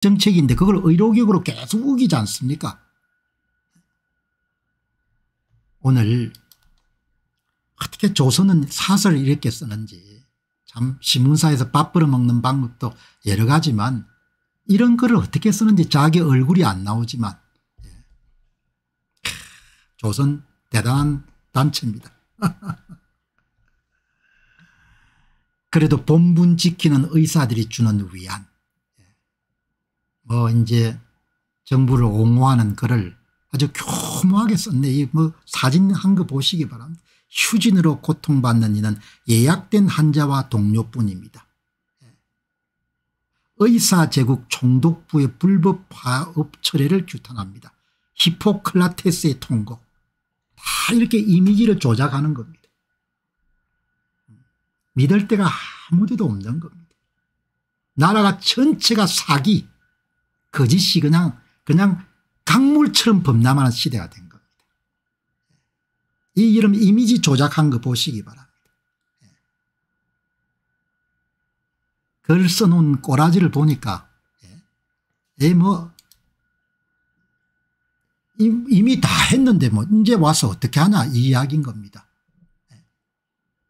정책인데 그걸 의료격으로 계속 우기지 않습니까 오늘 어떻게 조선은 사설을 이렇게 쓰는지 참 신문사에서 밥 벌어먹는 방법도 여러 가지만 이런 글을 어떻게 쓰는지 자기 얼굴이 안 나오지만 예. 조선 대단한 단체입니다. 그래도 본분 지키는 의사들이 주는 위안 뭐 이제 정부를 옹호하는 글을 아주 교묘하게 썼네. 이 뭐 사진 한 거 보시기 바랍니다. 휴진으로 고통받는 이는 예약된 환자와 동료뿐입니다. 예. 의사 제국 총독부의 불법 파업 철회를 규탄합니다. 히포클라테스의 통고다 이렇게 이미지를 조작하는 겁니다. 믿을 때가 아무데도 없는 겁니다. 나라가 전체가 사기 거짓이 그냥 그냥 강물처럼 범람하는 시대가 된 겁니다. 이 이름 이미지 조작한 거 보시기 바랍니다. 예. 글 써놓은 꼬라지를 보니까 에뭐 예. 예, 이미 다 했는데 뭐 이제 와서 어떻게 하나 이 이야기인 겁니다.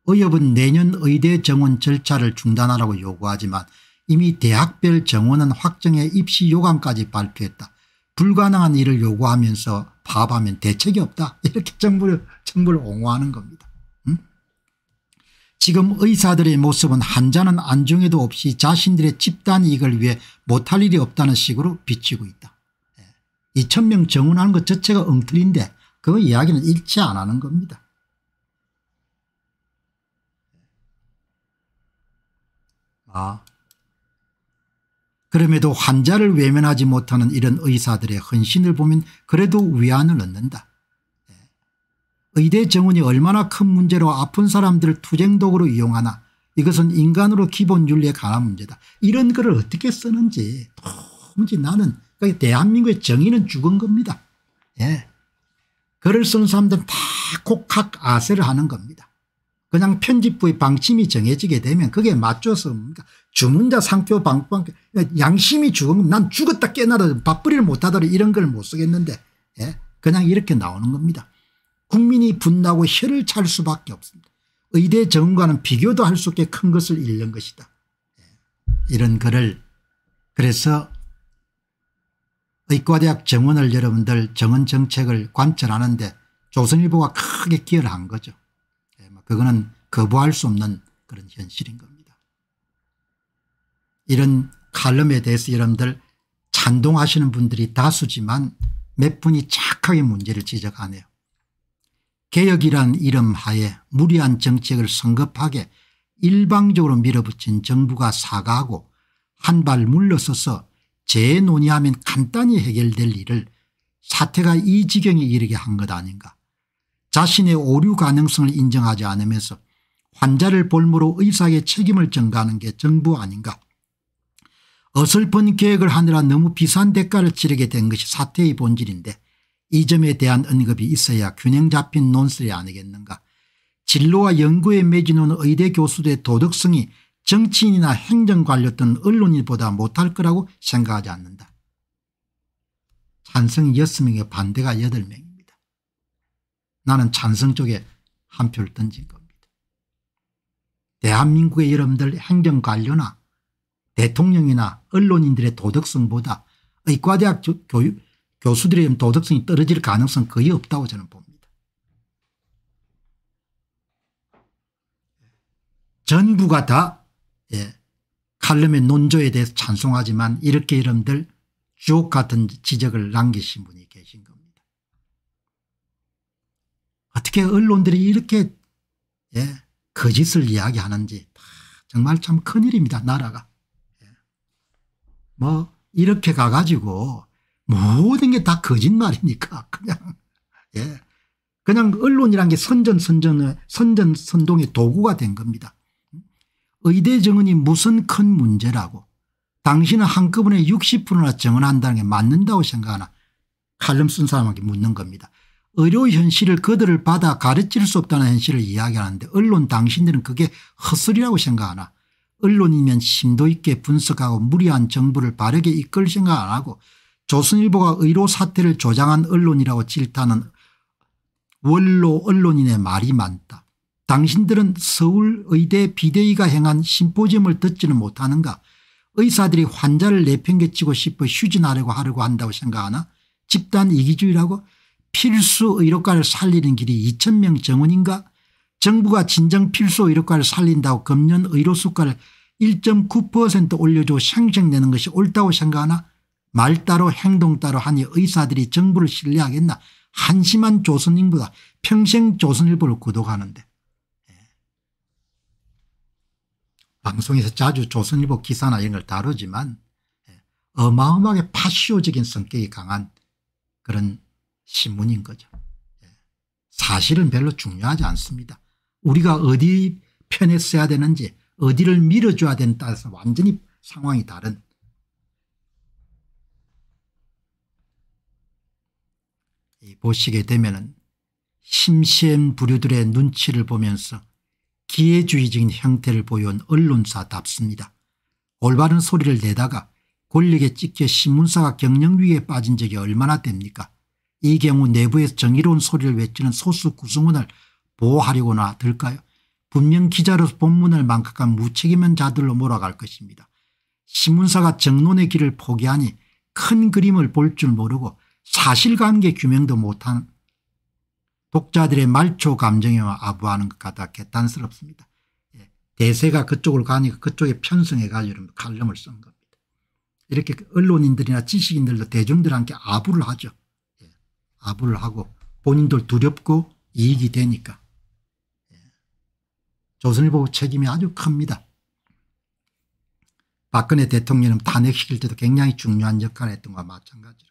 의협은 내년 의대 정원 절차를 중단하라고 요구하지만 이미 대학별 정원은 확정해 입시 요강까지 발표했다. 불가능한 일을 요구하면서 파업하면 대책이 없다. 이렇게 정부를, 정부를 옹호하는 겁니다. 지금 의사들의 모습은 한자는 안중에도 없이 자신들의 집단 이익을 위해 못할 일이 없다는 식으로 비치고 있다. 2천명 예. 정원하는 것 자체가 엉틀인데 그 이야기는 일체 안 하는 겁니다. 아 그럼에도 환자를 외면하지 못하는 이런 의사들의 헌신을 보면 그래도 위안을 얻는다. 예. 의대 정원이 얼마나 큰 문제로 아픈 사람들을 투쟁독으로 이용하나 이것은 인간으로 기본 윤리에 관한 문제다. 이런 글을 어떻게 쓰는지 도무지 나는 그러니까 대한민국의 정의는 죽은 겁니다. 예. 글을 쓴 사람들은 다 곡학 아세를 하는 겁니다. 그냥 편집부의 방침이 정해지게 되면 그게 맞춰서 그니까 주문자 상표 방법 양심이 죽으면 난 죽었다 깨나라 밥벌이를 못하더라 이런 걸 못 쓰겠는데 예? 그냥 이렇게 나오는 겁니다. 국민이 분나고 혀를 찰 수밖에 없습니다. 의대 정과는 원 비교도 할 수 없게 큰 것을 잃는 것이다. 예. 이런 글을 그래서 의과대학 정원을 여러분들 정원 정책을 관철하는데 조선일보가 크게 기여를 한 거죠. 그거는 거부할 수 없는 그런 현실인 겁니다. 이런 칼럼에 대해서 여러분들 찬동하시는 분들이 다수지만 몇 분이 착하게 문제를 지적하네요. 개혁이란 이름 하에 무리한 정책을 성급하게 일방적으로 밀어붙인 정부가 사과하고 한 발 물러서서 재논의하면 간단히 해결될 일을 사태가 이 지경에 이르게 한 것 아닌가. 자신의 오류 가능성을 인정하지 않으면서 환자를 볼모로 의사의 책임을 전가하는 게 정부 아닌가. 어설픈 계획을 하느라 너무 비싼 대가를 치르게 된 것이 사태의 본질인데 이 점에 대한 언급이 있어야 균형 잡힌 논술이 아니겠는가. 진로와 연구에 매진하는 의대 교수들의 도덕성이 정치인이나 행정관료 등 언론인보다 못할 거라고 생각하지 않는다. 찬성 6명에 반대가 8명. 나는 찬성 쪽에 한 표를 던진 겁니다. 대한민국의 여러분들 행정관료나 대통령이나 언론인들의 도덕성보다 의과대학 교육, 교수들의 도덕성이 떨어질 가능성 거의 없다고 저는 봅니다. 전부가 다 예, 칼럼의 논조에 대해서 찬송하지만 이렇게 여러분들 주옥 같은 지적을 남기신 분이 어떻게 언론들이 이렇게 예, 거짓을 이야기하는지 정말 참 큰일입니다 나라가. 예. 뭐 이렇게 가가지고 모든 게 다 거짓말이니까 그냥 예. 그냥 언론이란 게 선전선전의 선전선동의 도구가 된 겁니다. 의대 정언이 무슨 큰 문제라고 당신은 한꺼번에 60%나 정언한다는 게 맞는다고 생각하나 칼럼 쓴 사람에게 묻는 겁니다. 의료 현실을 그들을 받아 가르칠 수 없다는 현실을 이야기하는데 언론 당신들은 그게 헛소리라고 생각하나 언론이면 심도 있게 분석하고 무리한 정부를 바르게 이끌 생각 안 하고 조선일보가 의료 사태를 조장한 언론이라고 질타는 원로 언론인의 말이 많다. 당신들은 서울의대 비대위가 행한 심포지엄을 듣지는 못하는가 의사들이 환자를 내팽개치고 싶어 휴진하려고 하려고 한다고 생각하나 집단 이기주의라고 필수 의료과를 살리는 길이 2천명 정원인가 정부가 진정 필수 의료과를 살린다고 금년 의료수가를 1.9% 올려주고 생색내는 것이 옳다고 생각하나 말 따로 행동 따로 하니 의사들이 정부를 신뢰하겠나 한심한 조선인보다 평생 조선일보를 구독하는데 예. 방송에서 자주 조선일보 기사나 이런 걸 다루지만 예, 어마어마하게 파시오적인 성격이 강한 그런 신문인 거죠. 예. 사실은 별로 중요하지 않습니다. 우리가 어디 편에 써야 되는지 어디를 밀어줘야 되는 따라서 완전히 상황이 다른 보시게 되면 심시한 부류들의 눈치를 보면서 기회주의적인 형태를 보여온 언론사답습니다. 올바른 소리를 내다가 권력에 찍혀 신문사가 경영위에 빠진 적이 얼마나 됩니까 이 경우 내부에서 정의로운 소리를 외치는 소수 구성원을 보호하려고나 들까요 분명 기자로서 본문을 망각한 무책임한 자들로 몰아갈 것입니다. 신문사가 정론의 길을 포기하니 큰 그림을 볼 줄 모르고 사실관계 규명도 못한 독자들의 말초 감정에 아부하는 것 같아 개탄스럽습니다. 예, 대세가 그쪽으로 가니까 그쪽에 편승해가지고 칼럼을 쓴 겁니다. 이렇게 언론인들이나 지식인들도 대중들한테 아부를 하죠. 아부를 하고 본인들 두렵고 이익이 되니까. 예. 조선일보 책임이 아주 큽니다. 박근혜 대통령은 탄핵시킬 때도 굉장히 중요한 역할을 했던 것과 마찬가지로